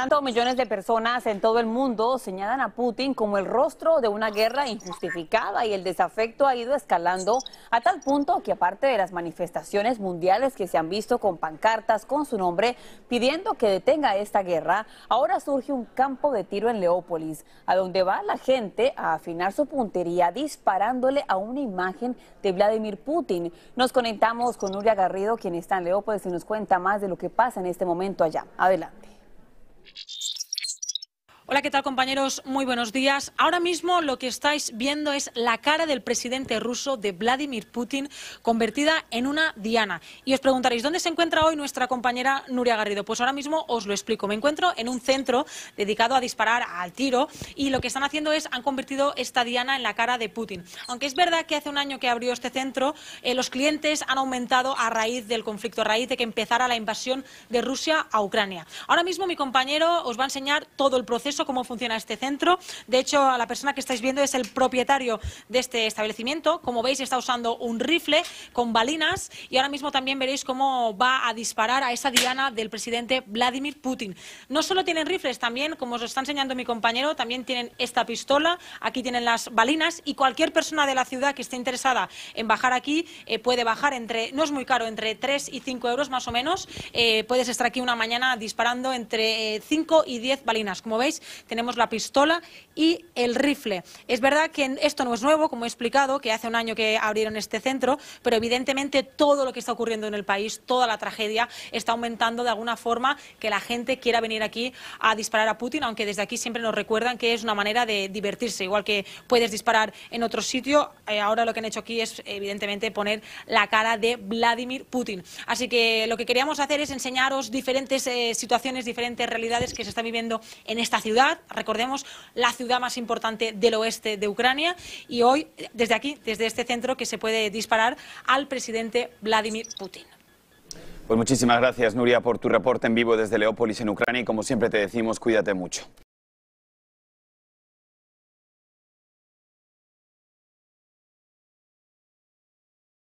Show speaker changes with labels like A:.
A: Mientras millones de personas en todo el mundo señalan a Putin como el rostro de una guerra injustificada y el desafecto ha ido escalando a tal punto que aparte de las manifestaciones mundiales que se han visto con pancartas con su nombre pidiendo que detenga esta guerra, ahora surge un campo de tiro en Leópolis, a donde va la gente a afinar su puntería disparándole a una imagen de Vladimir Putin. Nos conectamos con Nuria Garrido, quien está en Leópolis y nos cuenta más de lo que pasa en este momento allá. Adelante.
B: Hola, ¿qué tal compañeros? Muy buenos días. Ahora mismo lo que estáis viendo es la cara del presidente ruso de Vladimir Putin convertida en una diana. Y os preguntaréis, ¿dónde se encuentra hoy nuestra compañera Nuria Garrido? Pues ahora mismo os lo explico. Me encuentro en un centro dedicado a disparar al tiro y lo que están haciendo es, han convertido esta diana en la cara de Putin. Aunque es verdad que hace un año que abrió este centro, eh, los clientes han aumentado a raíz del conflicto, a raíz de que empezara la invasión de Rusia a Ucrania. Ahora mismo mi compañero os va a enseñar todo el proceso cómo funciona este centro. De hecho, a la persona que estáis viendo es el propietario de este establecimiento. Como veis, está usando un rifle con balinas y ahora mismo también veréis cómo va a disparar a esa diana del presidente Vladimir Putin. No solo tienen rifles, también, como os está enseñando mi compañero, también tienen esta pistola, aquí tienen las balinas y cualquier persona de la ciudad que esté interesada en bajar aquí eh, puede bajar entre, no es muy caro, entre 3 y 5 euros más o menos. Eh, puedes estar aquí una mañana disparando entre 5 eh, y 10 balinas. Como veis, tenemos la pistola y el rifle. Es verdad que esto no es nuevo, como he explicado, que hace un año que abrieron este centro, pero evidentemente todo lo que está ocurriendo en el país, toda la tragedia, está aumentando de alguna forma que la gente quiera venir aquí a disparar a Putin, aunque desde aquí siempre nos recuerdan que es una manera de divertirse, igual que puedes disparar en otro sitio, eh, ahora lo que han hecho aquí es evidentemente poner la cara de Vladimir Putin. Así que lo que queríamos hacer es enseñaros diferentes eh, situaciones, diferentes realidades que se están viviendo en esta ciudad ciudad, recordemos, la ciudad más importante del oeste de Ucrania. Y hoy, desde aquí, desde este centro, que se puede disparar al presidente Vladimir Putin.
A: Pues muchísimas gracias, Nuria, por tu reporte en vivo desde Leópolis, en Ucrania. Y como siempre te decimos, cuídate mucho.